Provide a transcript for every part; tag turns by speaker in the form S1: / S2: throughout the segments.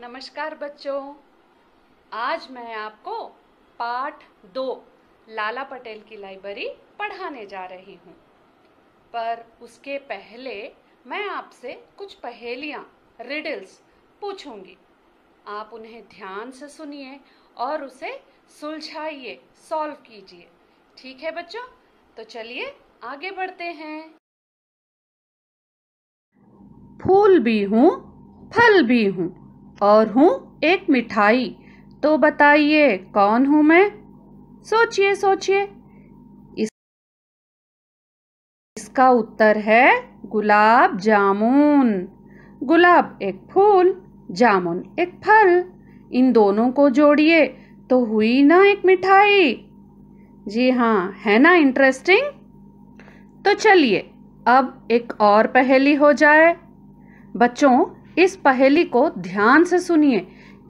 S1: नमस्कार बच्चों आज मैं आपको पाठ दो लाला पटेल की लाइब्रेरी पढ़ाने जा रही हूँ पर उसके पहले मैं आपसे कुछ पहेलियाँ रिडल्स पूछूंगी आप उन्हें ध्यान से सुनिए और उसे सुलझाइए सॉल्व कीजिए ठीक है बच्चों तो चलिए आगे बढ़ते हैं फूल भी हूँ फल भी हूँ और हूँ एक मिठाई तो बताइए कौन हूँ मैं सोचिए सोचिए इसका उत्तर है गुलाब जामुन गुलाब एक फूल जामुन एक फल इन दोनों को जोड़िए तो हुई ना एक मिठाई जी हाँ है ना इंटरेस्टिंग तो चलिए अब एक और पहेली हो जाए बच्चों इस पहेली को ध्यान से सुनिए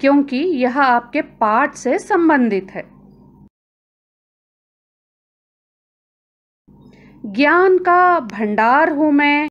S1: क्योंकि यह आपके
S2: पाठ से संबंधित है ज्ञान का भंडार हूं मैं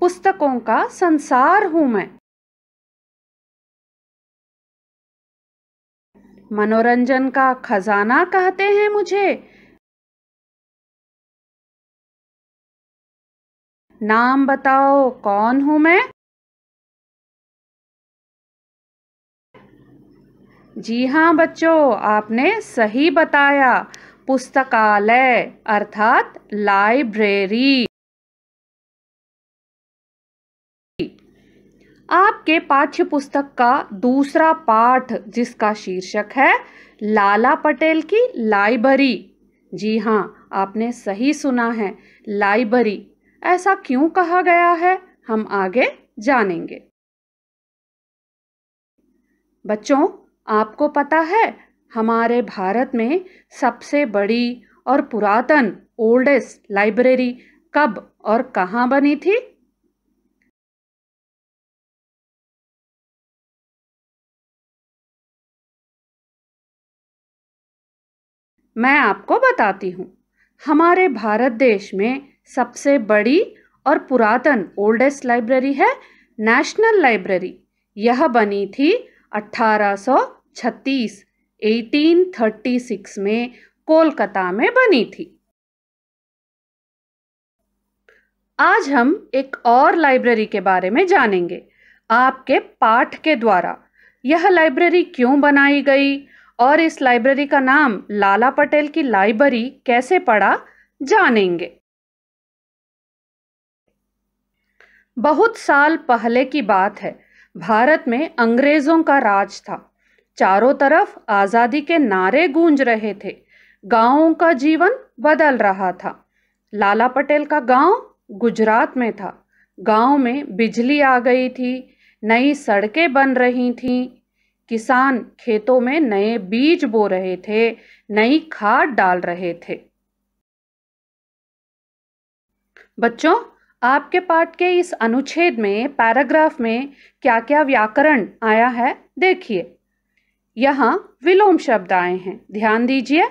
S2: पुस्तकों का संसार हूं मैं मनोरंजन का खजाना कहते हैं मुझे नाम बताओ कौन हूं मैं जी हाँ बच्चों
S1: आपने सही बताया पुस्तकालय अर्थात लाइब्रेरी आपके पाठ्य पुस्तक का दूसरा पाठ जिसका शीर्षक है लाला पटेल की लाइब्रेरी जी हाँ आपने सही सुना है लाइब्रेरी ऐसा क्यों कहा गया है हम आगे जानेंगे बच्चों आपको पता है हमारे भारत में सबसे बड़ी और पुरातन ओल्डेस्ट लाइब्रेरी
S2: कब और कहाँ बनी थी मैं आपको बताती हूँ हमारे भारत देश में
S1: सबसे बड़ी और पुरातन ओल्डेस्ट लाइब्रेरी है नेशनल लाइब्रेरी यह बनी थी 1836 1836 में कोलकाता में बनी थी आज हम एक और लाइब्रेरी के बारे में जानेंगे आपके पाठ के द्वारा यह लाइब्रेरी क्यों बनाई गई और इस लाइब्रेरी का नाम लाला पटेल की लाइब्रेरी कैसे पड़ा जानेंगे बहुत साल पहले की बात है भारत में अंग्रेज़ों का राज था चारों तरफ आज़ादी के नारे गूंज रहे थे गांवों का जीवन बदल रहा था लाला पटेल का गांव गुजरात में था गांव में बिजली आ गई थी नई सड़कें बन रही थीं किसान खेतों में नए बीज बो रहे थे नई खाद डाल रहे थे बच्चों आपके पाठ के इस अनुच्छेद में पैराग्राफ में क्या क्या व्याकरण आया है देखिए यहाँ विलोम शब्द आए हैं ध्यान दीजिए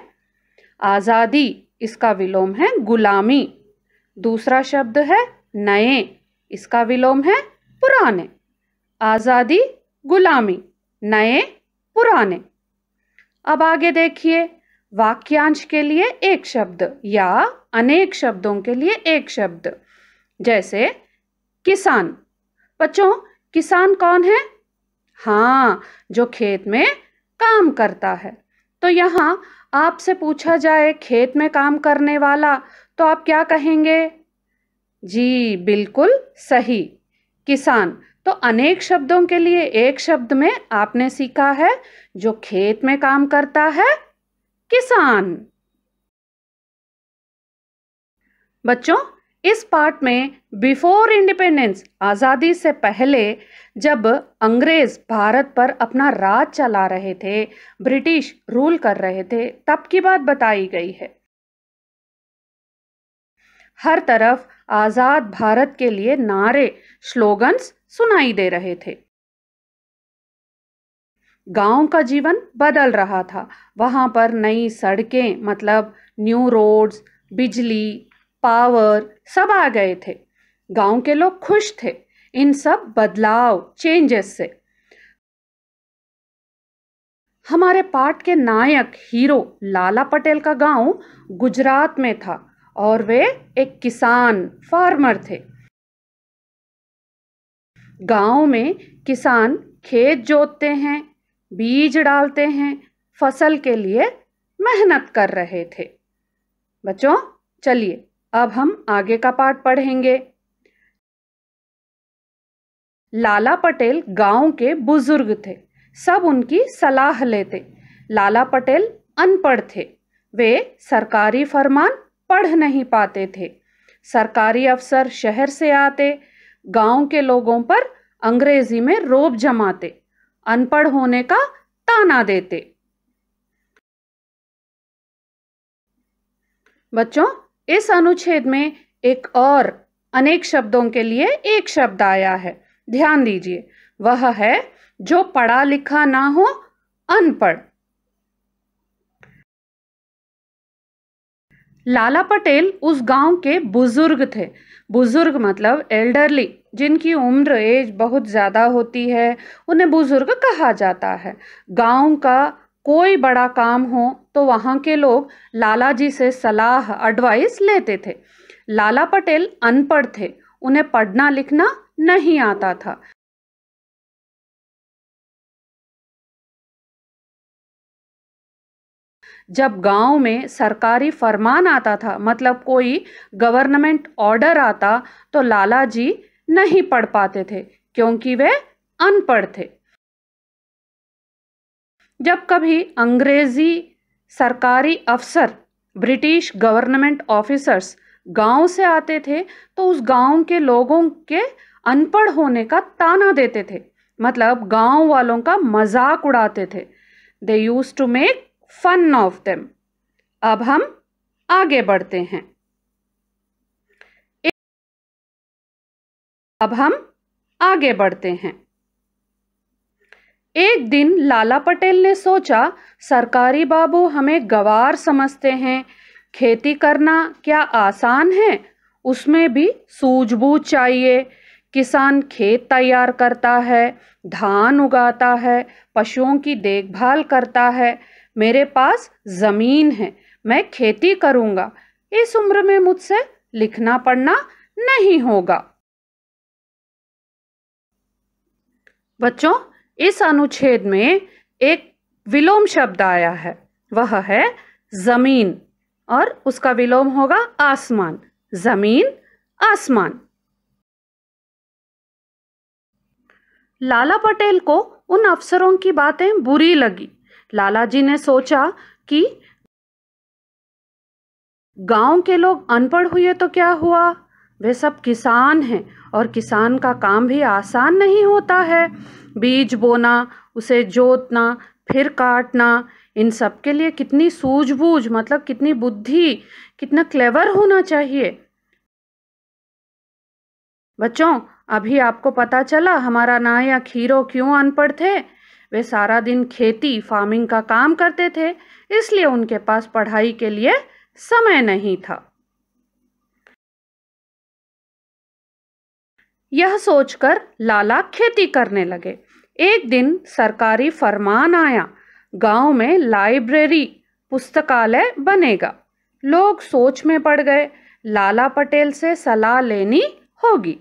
S1: आज़ादी इसका विलोम है गुलामी दूसरा शब्द है नए इसका विलोम है पुराने आज़ादी गुलामी नए पुराने अब आगे देखिए वाक्यांश के लिए एक शब्द या अनेक शब्दों के लिए एक शब्द जैसे किसान बच्चों किसान कौन है हाँ जो खेत में काम करता है तो यहाँ आपसे पूछा जाए खेत में काम करने वाला तो आप क्या कहेंगे जी बिल्कुल सही किसान तो अनेक शब्दों के लिए एक शब्द में आपने सीखा है जो खेत में काम करता है किसान बच्चों इस पार्ट में बिफोर इंडिपेंडेंस आज़ादी से पहले जब अंग्रेज़ भारत पर अपना राज चला रहे थे ब्रिटिश रूल कर रहे थे तब की बात बताई गई है हर तरफ आज़ाद भारत के लिए नारे स्लोगन्स सुनाई दे रहे थे गांव का जीवन बदल रहा था वहां पर नई सड़कें मतलब न्यू रोड्स बिजली पावर सब आ गए थे गांव के लोग खुश थे इन सब बदलाव चेंजेस से हमारे पाठ के नायक हीरो लाला पटेल का गांव गुजरात में था और वे एक किसान फार्मर थे गांव में किसान खेत जोतते हैं बीज डालते हैं फसल के लिए मेहनत कर रहे थे बच्चों चलिए अब हम आगे का पाठ पढ़ेंगे लाला पटेल गांव के बुजुर्ग थे सब उनकी सलाह लेते लाला पटेल अनपढ़ थे वे सरकारी फरमान पढ़ नहीं पाते थे सरकारी अफसर शहर से आते गांव के लोगों पर अंग्रेजी में रोब जमाते अनपढ़ होने का ताना देते बच्चों इस अनुच्छेद में एक और अनेक शब्दों के लिए एक शब्द आया है ध्यान दीजिए वह है जो पढ़ा लिखा ना हो अनपढ़ लाला पटेल उस गांव के बुजुर्ग थे बुजुर्ग मतलब एल्डरली जिनकी उम्र एज बहुत ज़्यादा होती है उन्हें बुजुर्ग कहा जाता है गांव का कोई बड़ा काम हो तो वहाँ के लोग लाला जी से सलाह एडवाइस लेते थे लाला
S2: पटेल अनपढ़ थे उन्हें पढ़ना लिखना नहीं आता था जब गांव में सरकारी फरमान आता था मतलब कोई गवर्नमेंट
S1: ऑर्डर आता तो लाला जी नहीं पढ़ पाते थे क्योंकि वे अनपढ़ थे जब कभी अंग्रेज़ी सरकारी अफसर ब्रिटिश गवर्नमेंट ऑफिसर्स गांव से आते थे तो उस गांव के लोगों के अनपढ़ होने का ताना देते थे मतलब गांव वालों का मजाक उड़ाते थे they use to make fun of them अब हम आगे बढ़ते हैं अब हम आगे बढ़ते हैं एक दिन लाला पटेल ने सोचा सरकारी बाबू हमें गवार समझते हैं खेती करना क्या आसान है उसमें भी सूझबूझ चाहिए किसान खेत तैयार करता है धान उगाता है पशुओं की देखभाल करता है मेरे पास ज़मीन है मैं खेती करूंगा इस उम्र में मुझसे लिखना पढ़ना नहीं होगा बच्चों इस अनुच्छेद में एक विलोम शब्द आया है वह है ज़मीन और उसका विलोम होगा आसमान ज़मीन आसमान लाला पटेल को उन अफसरों की बातें बुरी लगी लाला जी ने सोचा कि गांव के लोग अनपढ़ हुए तो क्या हुआ वे सब किसान हैं और किसान का काम भी आसान नहीं होता है बीज बोना उसे जोतना फिर काटना इन सब के लिए कितनी सूझबूझ मतलब कितनी बुद्धि कितना क्लेवर होना चाहिए बच्चों अभी आपको पता चला हमारा या खीरो क्यों अनपढ़ थे वे सारा दिन खेती फार्मिंग का काम करते थे इसलिए उनके पास पढ़ाई के लिए समय नहीं था यह सोचकर लाला खेती करने लगे एक दिन सरकारी फरमान आया गांव में लाइब्रेरी पुस्तकालय बनेगा लोग सोच में पड़ गए लाला पटेल
S2: से सलाह लेनी होगी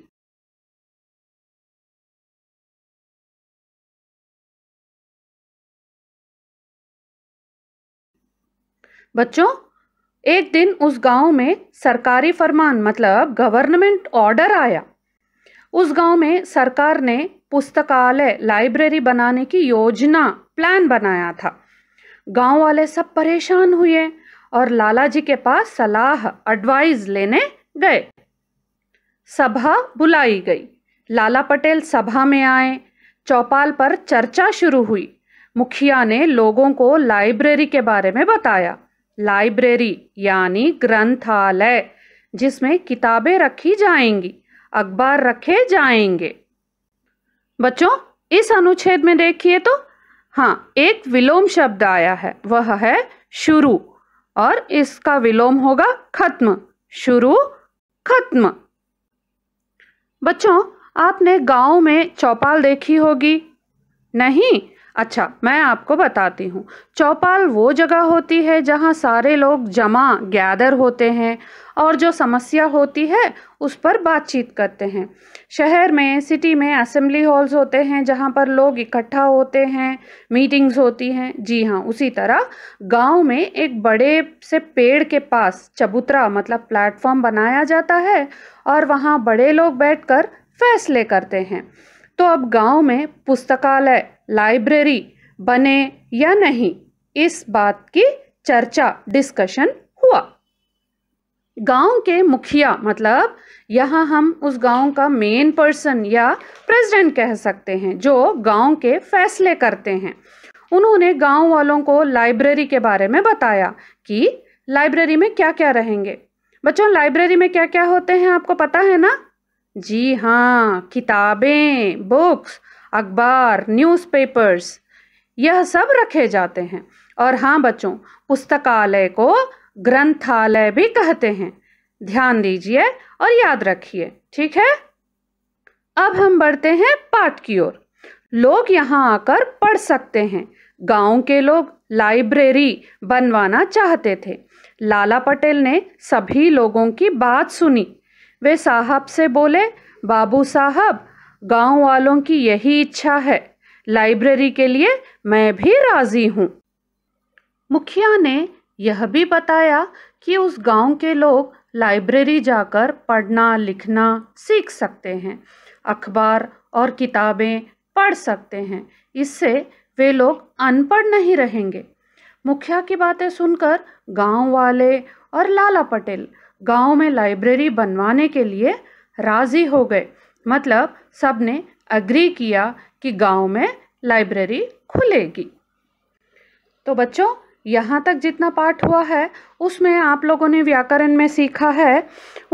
S2: बच्चों एक दिन उस गांव में सरकारी फरमान मतलब
S1: गवर्नमेंट ऑर्डर आया उस गांव में सरकार ने पुस्तकालय लाइब्रेरी बनाने की योजना प्लान बनाया था गांव वाले सब परेशान हुए और लाला जी के पास सलाह एडवाइस लेने गए सभा बुलाई गई लाला पटेल सभा में आए चौपाल पर चर्चा शुरू हुई मुखिया ने लोगों को लाइब्रेरी के बारे में बताया लाइब्रेरी यानी ग्रंथालय जिसमें किताबें रखी जाएंगी अखबार रखे जाएंगे बच्चों इस अनुच्छेद में देखिए तो हाँ एक विलोम शब्द आया है वह है शुरू और इसका विलोम होगा खत्म शुरू खत्म बच्चों आपने गांव में चौपाल देखी होगी नहीं अच्छा मैं आपको बताती हूँ चौपाल वो जगह होती है जहाँ सारे लोग जमा गैदर होते हैं और जो समस्या होती है उस पर बातचीत करते हैं शहर में सिटी में असेंबली हॉल्स होते हैं जहाँ पर लोग इकट्ठा होते हैं मीटिंग्स होती हैं जी हाँ उसी तरह गांव में एक बड़े से पेड़ के पास चबूतरा मतलब प्लेटफॉर्म बनाया जाता है और वहाँ बड़े लोग बैठकर फैसले करते हैं तो अब गांव में पुस्तकालय लाइब्रेरी बने या नहीं इस बात की चर्चा डिस्कशन गांव के मुखिया मतलब यहाँ हम उस गांव का मेन पर्सन या प्रेसिडेंट कह सकते हैं जो गांव के फैसले करते हैं उन्होंने गांव वालों को लाइब्रेरी के बारे में बताया कि लाइब्रेरी में क्या क्या रहेंगे बच्चों लाइब्रेरी में क्या क्या होते हैं आपको पता है ना जी हाँ किताबें बुक्स अखबार न्यूज़पेपर्स यह सब रखे जाते हैं और हाँ बच्चों पुस्तकालय को ग्रंथालय भी कहते हैं ध्यान दीजिए और याद रखिए ठीक है अब हम बढ़ते हैं पाठ की ओर लोग यहाँ आकर पढ़ सकते हैं गांव के लोग लाइब्रेरी बनवाना चाहते थे लाला पटेल ने सभी लोगों की बात सुनी वे साहब से बोले बाबू साहब गांव वालों की यही इच्छा है लाइब्रेरी के लिए मैं भी राज़ी हूँ मुखिया ने यह भी बताया कि उस गांव के लोग लाइब्रेरी जाकर पढ़ना लिखना सीख सकते हैं अखबार और किताबें पढ़ सकते हैं इससे वे लोग अनपढ़ नहीं रहेंगे मुखिया की बातें सुनकर गांव वाले और लाला पटेल गांव में लाइब्रेरी बनवाने के लिए राज़ी हो गए मतलब सब ने अग्री किया कि गांव में लाइब्रेरी खुलेगी तो बच्चों यहाँ तक जितना पाठ हुआ है उसमें आप लोगों ने व्याकरण में सीखा है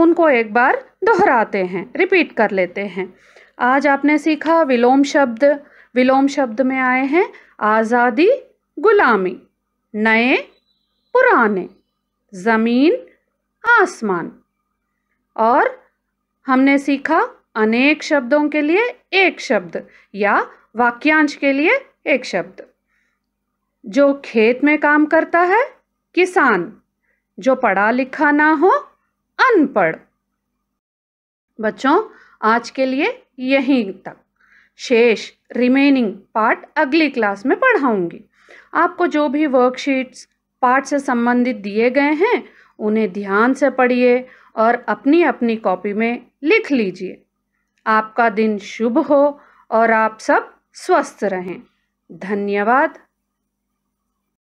S1: उनको एक बार दोहराते हैं रिपीट कर लेते हैं आज आपने सीखा विलोम शब्द विलोम शब्द में आए हैं आज़ादी गुलामी नए पुराने ज़मीन आसमान और हमने सीखा अनेक शब्दों के लिए एक शब्द या वाक्यांश के लिए एक शब्द जो खेत में काम करता है किसान जो पढ़ा लिखा ना हो अनपढ़ बच्चों आज के लिए यहीं तक शेष रिमेनिंग पार्ट अगली क्लास में पढ़ाऊंगी आपको जो भी वर्कशीट्स पार्ट से संबंधित दिए गए हैं उन्हें ध्यान से पढ़िए और अपनी अपनी कॉपी में लिख लीजिए आपका दिन शुभ हो और आप सब स्वस्थ रहें धन्यवाद